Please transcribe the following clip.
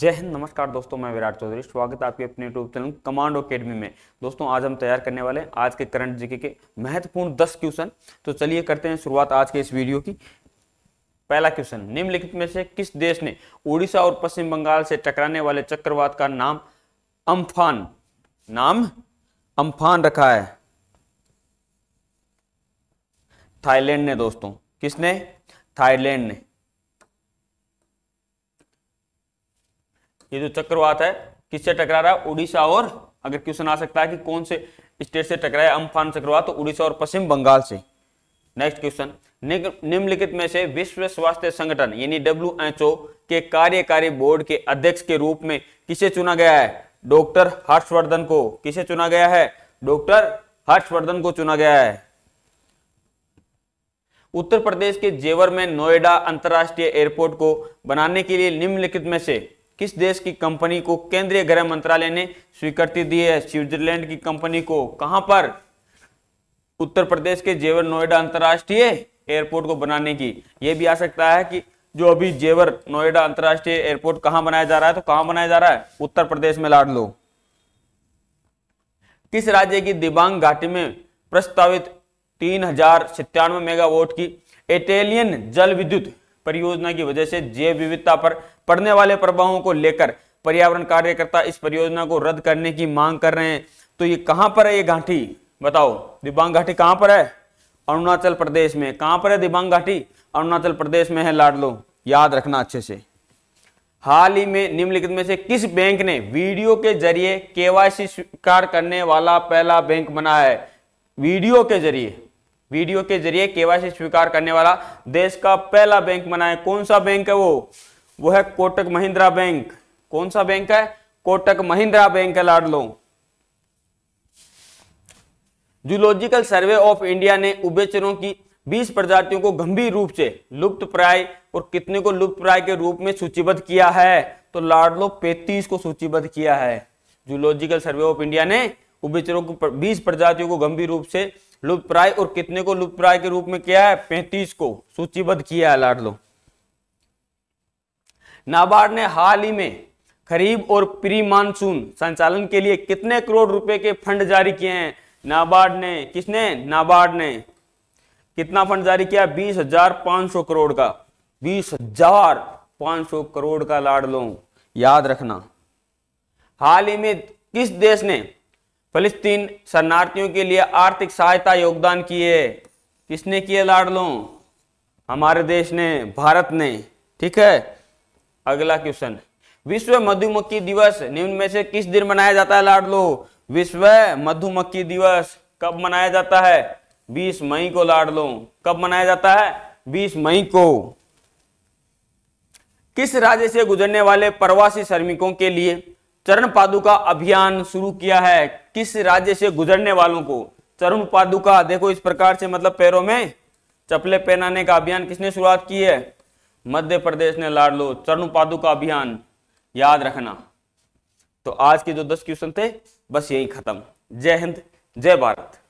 जय हिंद नमस्कार दोस्तों मैं विराट चौधरी स्वागत है आपके अपने यूट्यूब चैनल कमांडो अकेडमी में दोस्तों आज हम तैयार करने वाले हैं आज के करंट जीके के महत्वपूर्ण 10 क्वेश्चन तो चलिए करते हैं शुरुआत आज के इस वीडियो की पहला क्वेश्चन निम्नलिखित में से किस देश ने उड़ीसा और पश्चिम बंगाल से टकराने वाले चक्रवात का नाम अम्फान नाम अम्फान रखा है थाईलैंड ने दोस्तों किसने थाईलैंड ने ये जो चक्रवात है किससे टकरा रहा है उड़ीसा और अगर क्वेश्चन आ सकता है कि कौन से स्टेट से टकरा है अम्फान चक्रवात तो उड़ीसा और पश्चिम बंगाल से नेक्स्ट क्वेश्चन निम्नलिखित में से विश्व स्वास्थ्य संगठन यानी डब्ल्यू के कार्यकारी बोर्ड के अध्यक्ष के रूप में किसे चुना गया है डॉक्टर हर्षवर्धन को किसे चुना गया है डॉक्टर हर्षवर्धन को चुना गया है उत्तर प्रदेश के जेवर में नोएडा अंतरराष्ट्रीय एयरपोर्ट को बनाने के लिए निम्नलिखित में से किस देश की कंपनी को केंद्रीय गृह मंत्रालय ने स्वीकृति दी है स्विट्जरलैंड की कंपनी को कहां पर उत्तर प्रदेश के जेवर नोएडा अंतर्राष्ट्रीय एयरपोर्ट को बनाने की यह भी आ सकता है कि जो अभी जेवर नोएडा अंतर्राष्ट्रीय एयरपोर्ट कहां बनाया जा रहा है तो कहां बनाया जा रहा है उत्तर प्रदेश में लाड लो किस राज्य की दिबांग घाटी में प्रस्तावित तीन हजार सत्तानवे मेगावाट की इटेलियन जल विद्युत परियोजना की वजह से जैव विविधता पर पड़ने वाले प्रभावों को लेकर पर्यावरण कार्यकर्ता इस परियोजना को रद्द करने की मांग कर रहे हैं तो ये कहां पर है ये घाटी बताओ दिबांग घाटी कहां पर है अरुणाचल प्रदेश में कहां पर है दिबांग घाटी अरुणाचल प्रदेश में है लाडलो याद रखना अच्छे से हाल ही में निम्नलिखित में से किस बैंक ने वीडियो के जरिए केवाईसी स्वीकार करने वाला पहला बैंक बना है वीडियो के जरिए वीडियो के जरिए केवाईसी स्वीकार करने वाला देश का पहला बैंक बना है कौन सा बैंक है वो वो है कोटक महिंद्रा बैंक कौन सा बैंक है कोटक महिंद्रा बैंक है लाडलो जूलॉजिकल सर्वे ऑफ इंडिया ने उबेचरों की 20 प्रजातियों को गंभीर रूप से लुप्त प्राय और कितने को लुप्त प्राय के रूप में सूचीबद्ध किया है तो लाडलो 35 को सूचीबद्ध किया है जूलॉजिकल सर्वे ऑफ इंडिया ने उबेचरों को 20 प्रजातियों को गंभीर रूप से लुप्त प्राय और कितने को लुप्त प्राय के रूप में किया है पैंतीस को सूचीबद्ध किया है लाड लो नाबार्ड ने हाल ही में खरीब और प्री मानसून संचालन के लिए कितने करोड़ रुपए के फंड जारी किए हैं नाबार्ड ने किसने नाबार्ड ने कितना फंड जारी किया बीस हजार पांच सौ करोड़ का बीस हजार पांच सौ करोड़ का लाड लो याद रखना हाल ही में किस देश ने फलिस्तीन शरणार्थियों के लिए आर्थिक सहायता योगदान किए किसने किए लाडलों हमारे देश ने भारत ने ठीक है अगला क्वेश्चन विश्व मधुमक्खी दिवस निम्न में से किस दिन मनाया जाता है लाडलो विश्व मधुमक्खी दिवस कब मनाया जाता है 20 मई को लाडलो कब मनाया जाता है 20 मई को किस राज्य से गुजरने वाले प्रवासी श्रमिकों के लिए चरण पादुका अभियान शुरू किया है किस राज्य से गुजरने वालों को चरण पादुका देखो इस प्रकार से मतलब पैरों में चपले पहनाने का अभियान किसने शुरुआत की है मध्य प्रदेश ने लाड लो चरण पादुका अभियान याद रखना तो आज के जो दस क्वेश्चन थे बस यही खत्म जय हिंद जय भारत